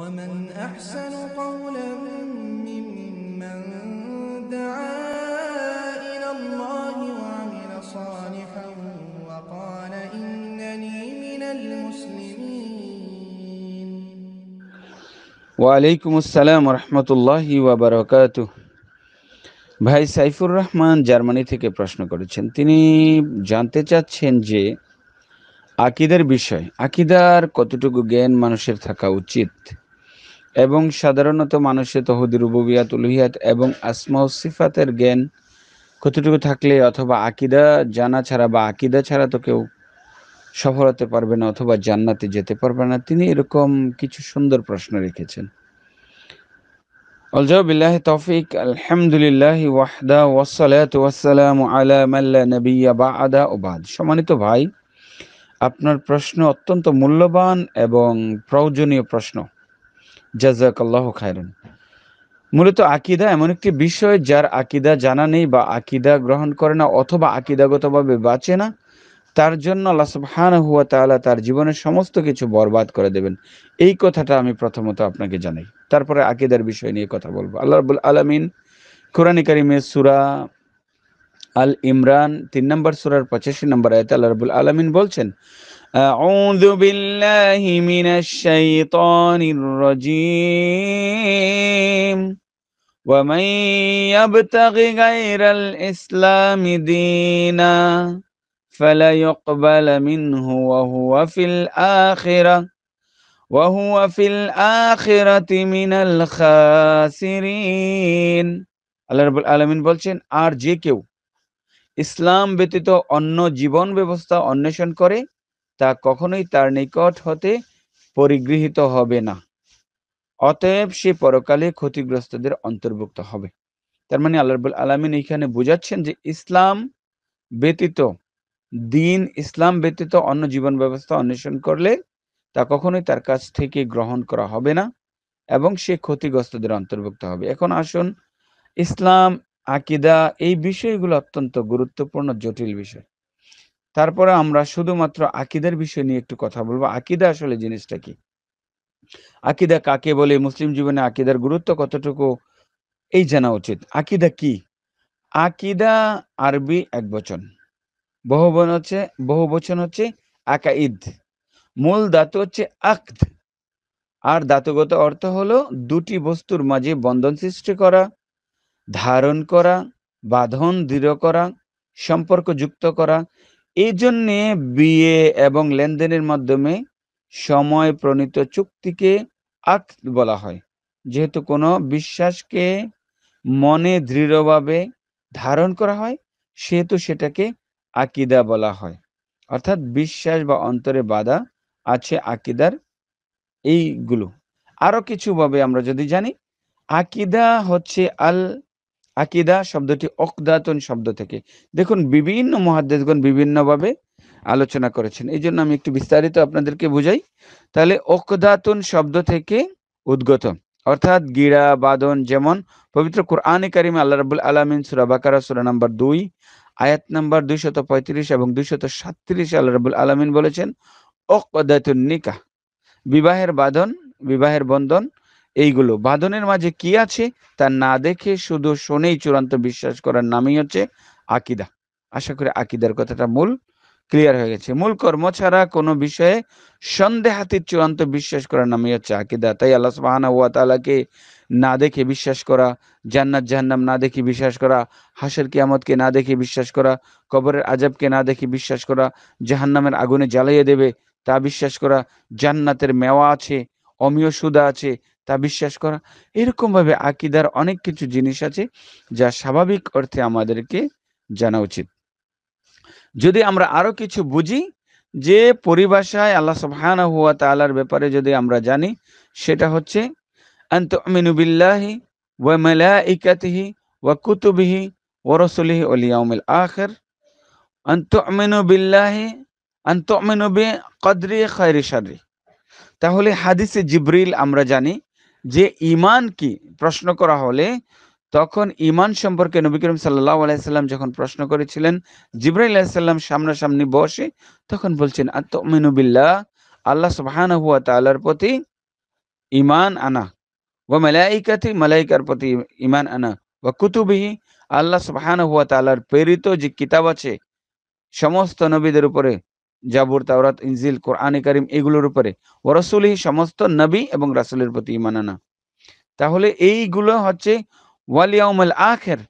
ومن أحسن قولا ممن دعا إلى الله وعمل صالحا وقال إنني من المسلمين ওয়ালাইকুম আসসালাম রহমতুল্লাহ ওয়াবারকাত ভাই সাইফুর রহমান জার্মানি থেকে প্রশ্ন করেছেন তিনি জানতে চাচ্ছেন যে আকিদার বিষয় আকিদার কতটুকু জ্ঞান মানুষের থাকা উচিত এবং সাধারণত মানুষের তহদি রুবুবিয়াত উলুহিয়াত এবং আসমা সিফাতের জ্ঞান কতটুকু থাকলে অথবা আকিদা জানা ছাড়া বা আকিদা ছাড়া তো কেউ সফল হতে পারবে না অথবা জান্নাতে যেতে পারবে না তিনি এরকম কিছু সুন্দর প্রশ্ন রেখেছেন আলজাবিল্লাহ তৌফিক আলহামদুলিল্লাহ ওয়াহদা ওয়াসালাত ওয়াসালাম আলা মাল্লা নবিয়া বা আদা ওবাদ সম্মানিত ভাই আপনার প্রশ্ন অত্যন্ত মূল্যবান এবং প্রয়োজনীয় প্রশ্ন জাজাকাল্লাহ খায়রুন মূলত আকিদা এমন একটি বিষয় যার আকিদা জানা নেই বা আকিদা গ্রহণ করে না অথবা আকিদাগতভাবে বাঁচে না তার জন্য আল্লাহ হুয়া তাআলা তার জীবনের সমস্ত কিছু বরবাদ করে দেবেন এই কথাটা আমি প্রথমত আপনাকে জানাই তারপরে আকিদার বিষয় নিয়ে কথা বলবো আল্লাহ রাব্বুল আলামিন কোরআন কারিমে সুরা আল ইমরান তিন নম্বর সুরার পঁচাশি নম্বর আয়তে আল্লাহ রবুল আলমিন বলছেন أعوذ بالله من الشيطان الرجيم ومن يبتغ غير الإسلام دينا فلا يقبل منه وهو في الآخرة وهو في الآخرة من الخاسرين আল্লাহ রবুল আলমিন বলছেন আর যে কেউ ইসলাম ব্যতীত অন্য জীবন ব্যবস্থা অন্বেষণ করে তা কখনোই তার নিকট হতে পরিগৃহীত হবে না অতএব সে পরকালে ক্ষতিগ্রস্তদের অন্তর্ভুক্ত হবে তার মানে আল্লাহবুল আলমিন এইখানে বোঝাচ্ছেন যে ইসলাম ব্যতীত দিন ইসলাম ব্যতীত অন্য জীবন ব্যবস্থা অন্বেষণ করলে তা কখনোই তার কাছ থেকে গ্রহণ করা হবে না এবং সে ক্ষতিগ্রস্তদের অন্তর্ভুক্ত হবে এখন আসুন ইসলাম আকিদা এই বিষয়গুলো অত্যন্ত গুরুত্বপূর্ণ জটিল বিষয় তারপরে আমরা শুধুমাত্র আকিদার বিষয় নিয়ে একটু কথা বলবো আকিদা আসলে জিনিসটা কি আকিদা কাকে বলে মুসলিম জীবনে আকিদার গুরুত্ব কতটুকু এই জানা উচিত আকিদা কি আকিদা আরবি এক বচন বহুবন হচ্ছে বহু বচন হচ্ছে আকাইদ মূল ধাতু হচ্ছে আকদ আর ধাতুগত অর্থ হলো দুটি বস্তুর মাঝে বন্ধন সৃষ্টি করা ধারণ করা বাঁধন দৃঢ় করা সম্পর্ক যুক্ত করা এই জন্যে বিয়ে এবং লেনদেনের মাধ্যমে সময় প্রণীত চুক্তিকে আক বলা হয় যেহেতু কোনো বিশ্বাসকে মনে দৃঢ়ভাবে ধারণ করা হয় সেহেতু সেটাকে আকিদা বলা হয় অর্থাৎ বিশ্বাস বা অন্তরে বাধা আছে আকিদার এইগুলো আরো কিছুভাবে আমরা যদি জানি আকিদা হচ্ছে আল আকিদা শব্দটি অকদাতন শব্দ থেকে দেখুন বিভিন্ন মহাদেশগণ বিভিন্নভাবে আলোচনা করেছেন এই জন্য আমি একটু বিস্তারিত আপনাদেরকে বুঝাই তাহলে অকদাতন শব্দ থেকে উদ্গত অর্থাৎ গিরা বাদন যেমন পবিত্র কোরআনে কারিমে আল্লাহ রাবুল আলমিন সুরা বাকারা সুরা নাম্বার দুই আয়াত নাম্বার দুইশত পঁয়ত্রিশ এবং দুইশত সাতত্রিশ আল্লাহ রাবুল আলমিন বলেছেন অকদাতন নিকা বিবাহের বাদন বিবাহের বন্ধন এইগুলো বাঁধনের মাঝে কি আছে তা না দেখে শুধু শোনেই চূড়ান্ত বিশ্বাস করার নামই হচ্ছে আকিদা আশা করি আকিদার কথাটা মূল ক্লিয়ার হয়ে গেছে মূল কর্ম ছাড়া কোনো বিষয়ে সন্দেহাতির চূড়ান্ত বিশ্বাস করার নামই হচ্ছে আকিদা তাই আল্লাহ সাহানা ওয়া তালাকে না দেখে বিশ্বাস করা জান্নাত জাহান্নাম না দেখে বিশ্বাস করা হাসের কিয়ামতকে না দেখে বিশ্বাস করা কবরের আজাবকে না দেখে বিশ্বাস করা জাহান্নামের আগুনে জ্বালাইয়ে দেবে তা বিশ্বাস করা জান্নাতের মেওয়া আছে অমীয় সুদা আছে তা বিশ্বাস করা এরকমভাবে আকিদার অনেক কিছু জিনিস আছে যা স্বাভাবিক অর্থে আমাদেরকে জানা উচিত যদি আমরা আরো কিছু বুঝি যে পরিভাষায় আল্লাহ সুবহানাহু হুয়া তাআলার ব্যাপারে যদি আমরা জানি সেটা হচ্ছে আনতুমিনু বিল্লাহি ওয়া মালাইকাতিহি ওয়া কুতুবিহি ওয়া রাসূলিহি ওয়াল ইয়াউমিল আখির আনতুমিনু বিল্লাহি আনতুমিনু বিকদরি খায়রি শাররি তাহলে হাদিসে জিব্রিল আমরা জানি যে ইমান কি প্রশ্ন করা হলে তখন ইমান সম্পর্কে নবী করিম সাল্লাহ আলাইসাল্লাম যখন প্রশ্ন করেছিলেন জিব্রাইল আলাইসাল্লাম সামনাসামনি বসে তখন বলছেন আত্মিনুবিল্লা আল্লাহ সুবাহান হুয়া তাল্লার প্রতি ইমান আনা ও মালাইকাতি মালাইকার প্রতি ইমান আনা ও কুতুবিহি আল্লাহ সুবাহান হুয়া তাল্লার প্রেরিত যে কিতাব আছে সমস্ত নবীদের উপরে জাবুর তাওরাত ইনজিল কোরআনে করিম এগুলোর উপরে ওরসুলহি সমস্ত নবী এবং রাসুলের প্রতি মানানা আনা তাহলে এইগুলো হচ্ছে ওয়ালিয়াউমাল আখের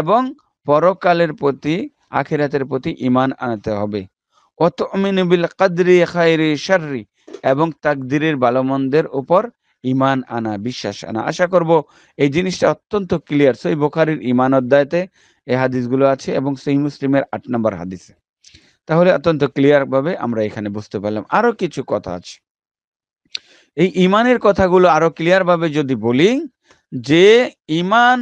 এবং পরকালের প্রতি আখেরাতের প্রতি ইমান আনতে হবে অত অমিনবিল কাদরি খায়রি শাররি এবং তাকদিরের বালমন্দের উপর ইমান আনা বিশ্বাস আনা আশা করব এই জিনিসটা অত্যন্ত ক্লিয়ার সই বোখারির ইমান অধ্যায়তে এই হাদিসগুলো আছে এবং সেই মুসলিমের আট নম্বর হাদিসে তাহলে অত্যন্ত ক্লিয়ারভাবে আমরা এখানে বুঝতে পারলাম আরও কিছু কথা আছে এই ইমানের কথাগুলো আরো ক্লিয়ারভাবে যদি বলি যে ইমান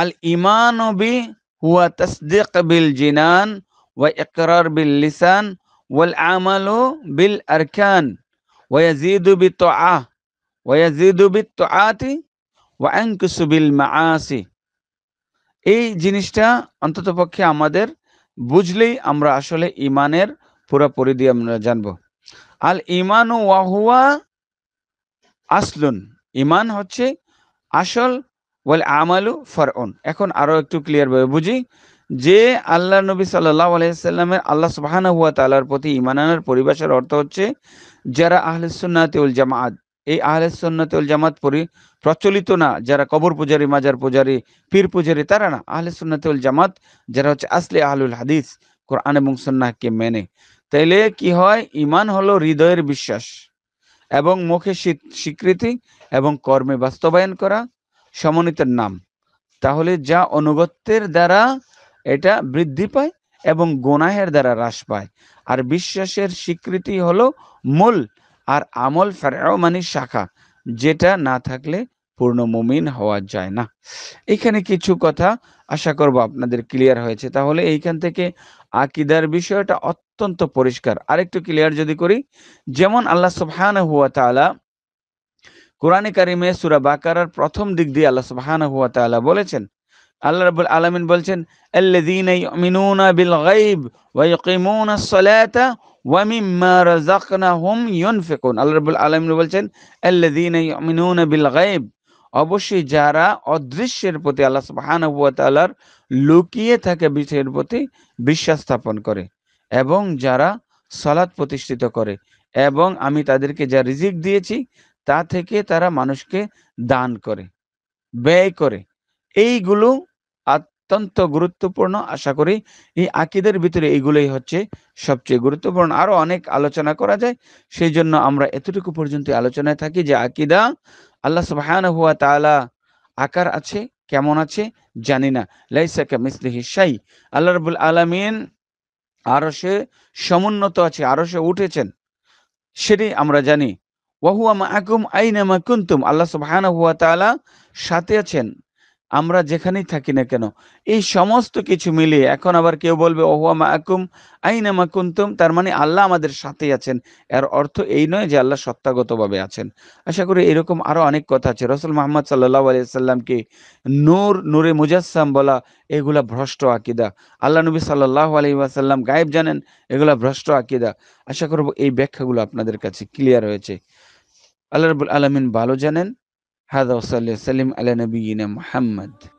আল ইমান বি হুয়া তসদিক বিল জিনান ওয়া ইকরার বিল লিসান ওয়াল আমালু বিল আরকান ওয়া ইয়াজিদু বি তুআ ওয়া ইয়াজিদু বি তুআতি ওয়া আনকুসু বিল মাআসি এই জিনিসটা অন্ততপক্ষে আমাদের বুঝলেই আমরা আসলে ইমানের পুরোপুরি দিয়ে আমরা জানবো আল ইমান ওয়াহুয়া আসলুন ইমান হচ্ছে আসল বলে আমালু ফরউন এখন আরো একটু ক্লিয়ার ভাবে বুঝি যে আল্লাহ নবী সাল্লাহ আলাইসাল্লামের আল্লাহ সুবাহানা হুয়া তালার প্রতি ইমান আনার পরিবেশের অর্থ হচ্ছে যারা আহলে সুন্নাতি উল জামাত এই আহলে সন্ন্যতুল জামাত পরি প্রচলিত না যারা কবর পূজারি মাজার পূজারি পীর পূজারি তারা না আহলে সন্ন্যতুল জামাত যারা হচ্ছে আসলে আহলুল হাদিস কোরআন এবং সন্ন্যাহকে মেনে তাইলে কি হয় ইমান হলো হৃদয়ের বিশ্বাস এবং মুখে স্বীকৃতি এবং কর্মে বাস্তবায়ন করা সমন্বিতের নাম তাহলে যা অনুগত্যের দ্বারা এটা বৃদ্ধি পায় এবং গোনাহের দ্বারা হ্রাস পায় আর বিশ্বাসের স্বীকৃতি হলো মূল আর আমল ফেরাও মানে শাখা যেটা না থাকলে পূর্ণ মুমিন হওয়া যায় না এখানে কিছু কথা আশা করব আপনাদের ক্লিয়ার হয়েছে তাহলে এইখান থেকে আকিদার বিষয়টা অত্যন্ত পরিষ্কার আরেকটু ক্লিয়ার যদি করি যেমন আল্লাহ সুবহান হুয়া তালা কোরআনে কারিমে সুরা বাকারার প্রথম দিক দিয়ে আল্লাহ সুবহান হুয়া তালা বলেছেন আল্লাহ রাব্বুল আলামিন বলছেন আল্লাযীনা ইউমিনুনা বিল গায়ব ওয়া ইয়াকিমুনা আস-সালাতা বলছেন অবশ্যই যারা অদৃশ্যের প্রতি আল্লাহ সুবহানাহু লুকিয়ে থাকে বিষয়ের প্রতি বিশ্বাস স্থাপন করে এবং যারা সালাত প্রতিষ্ঠিত করে এবং আমি তাদেরকে যা রিজিক দিয়েছি তা থেকে তারা মানুষকে দান করে ব্যয় করে এইগুলো অত্যন্ত গুরুত্বপূর্ণ আশা করি এই আকিদের ভিতরে এইগুলোই হচ্ছে সবচেয়ে গুরুত্বপূর্ণ আরো অনেক আলোচনা করা যায় সেই জন্য আমরা এতটুকু পর্যন্ত আলোচনায় থাকি যে আকিদা আল্লাহ সুবাহান হুয়া তালা আকার আছে কেমন আছে জানি না লাইসাকা মিসলিহি সাই আল্লাহ রবুল আলমিন আরো সে সমুন্নত আছে আরো সে উঠেছেন সেটি আমরা জানি ওয়াহুয়া মা আকুম আইনামা কুন্তুম আল্লাহ সুবাহান হুয়া তালা সাথে আছেন আমরা যেখানেই থাকি না কেন এই সমস্ত কিছু মিলিয়ে এখন আবার কেউ বলবে ওহুয়া আকুম আইনা কুন্তুম তার মানে আল্লাহ আমাদের সাথে আছেন এর অর্থ এই নয় যে আল্লাহ সত্তাগতভাবে আছেন আশা করি এরকম আরো অনেক কথা আছে রসুল মোহাম্মদ সাল্লাহ আলিয়াল্লামকে নূর নূরে মুজাসসাম বলা এগুলা ভ্রষ্ট আকিদা আল্লাহ নবী সাল্লাহ আলি ওয়াসাল্লাম গায়েব জানেন এগুলা ভ্রষ্ট আকিদা আশা করব এই ব্যাখ্যাগুলো আপনাদের কাছে ক্লিয়ার হয়েছে আল্লাহ রবুল আলমিন ভালো জানেন هذا وصلى وسلم على نبينا محمد